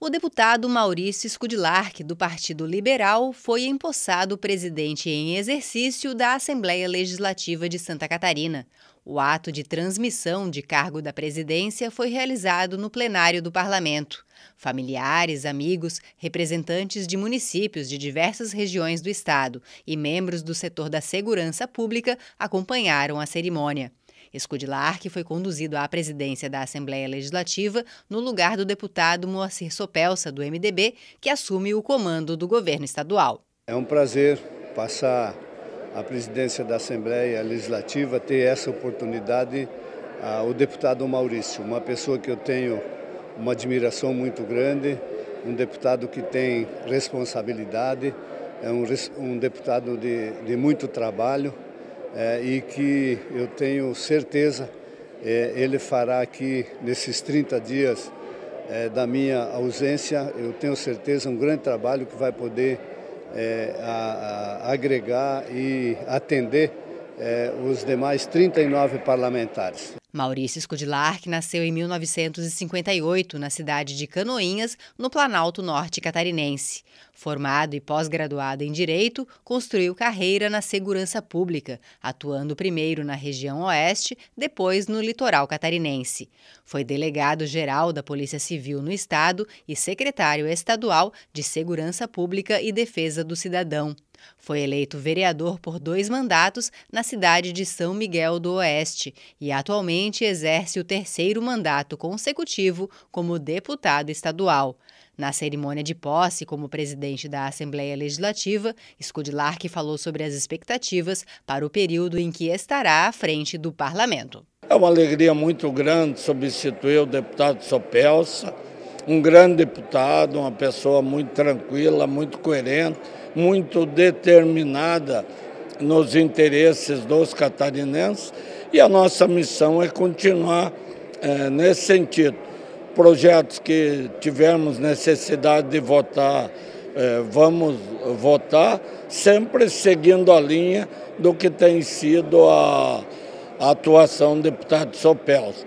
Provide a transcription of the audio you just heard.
O deputado Maurício Scudilarc, do Partido Liberal, foi empossado presidente em exercício da Assembleia Legislativa de Santa Catarina. O ato de transmissão de cargo da presidência foi realizado no plenário do parlamento. Familiares, amigos, representantes de municípios de diversas regiões do estado e membros do setor da segurança pública acompanharam a cerimônia. Escudilar, que foi conduzido à presidência da Assembleia Legislativa no lugar do deputado Moacir Sopelsa, do MDB, que assume o comando do governo estadual. É um prazer passar a presidência da Assembleia Legislativa, ter essa oportunidade ao ah, deputado Maurício, uma pessoa que eu tenho uma admiração muito grande, um deputado que tem responsabilidade, é um, um deputado de, de muito trabalho é, e que eu tenho certeza é, ele fará aqui nesses 30 dias é, da minha ausência. Eu tenho certeza um grande trabalho que vai poder é, a, a agregar e atender eh, os demais 39 parlamentares. Maurício que nasceu em 1958 na cidade de Canoinhas, no Planalto Norte Catarinense. Formado e pós-graduado em Direito, construiu carreira na segurança pública, atuando primeiro na região oeste, depois no litoral catarinense. Foi delegado-geral da Polícia Civil no Estado e secretário estadual de Segurança Pública e Defesa do Cidadão. Foi eleito vereador por dois mandatos na cidade de São Miguel do Oeste e atualmente exerce o terceiro mandato consecutivo como deputado estadual. Na cerimônia de posse como presidente da Assembleia Legislativa, Scudilark falou sobre as expectativas para o período em que estará à frente do parlamento. É uma alegria muito grande substituir o deputado Sopelsa um grande deputado, uma pessoa muito tranquila, muito coerente, muito determinada nos interesses dos catarinenses e a nossa missão é continuar é, nesse sentido. Projetos que tivermos necessidade de votar, é, vamos votar, sempre seguindo a linha do que tem sido a, a atuação do deputado Sopels.